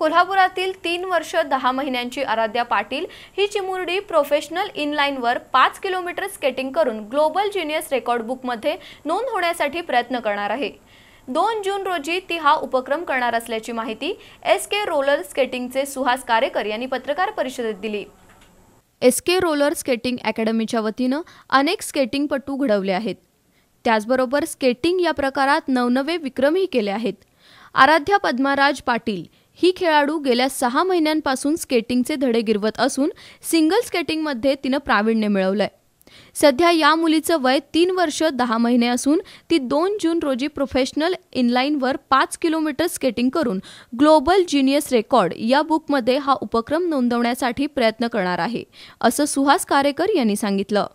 कोल्हापुरातील तीन वर्ष दहा महिन्यांची आराध्या पाटील ही चिमुरडी प्रोफेशनल इनलाईनवर पाच किलोमीटर स्केटिंग करून ग्लोबल ज्युनियर्स रेकॉर्ड बुकमध्ये नोंद होण्यासाठी प्रयत्न करणार आहे दोन जून रोजी ती हा उपक्रम करणार असल्याची माहिती एस के रोलर स्केटिंगचे सुहास कारेकर यांनी पत्रकार परिषदेत दिली एस के रोलर स्केटिंग अकॅडमीच्या वतीनं अनेक स्केटिंगपटू घडवले आहेत त्याचबरोबर स्केटिंग या प्रकारात नवनवे विक्रमही केले आहेत आराध्या पद्माराज पाटील ही खेळाडू गेल्या सहा महिन्यांपासून स्केटिंगचे धडे गिरवत असून सिंगल स्केटिंगमध्ये तिनं प्रावीण्य मिळवलंय सध्या या मुलीचं वय तीन वर्ष दहा महिने असून ती दोन जून रोजी प्रोफेशनल इनलाईनवर पाच किलोमीटर स्केटिंग करून ग्लोबल जिनियस रेकॉर्ड या बुकमध्ये हा उपक्रम नोंदवण्यासाठी प्रयत्न करणार आहे असं सुहास कारेकर यांनी सांगितलं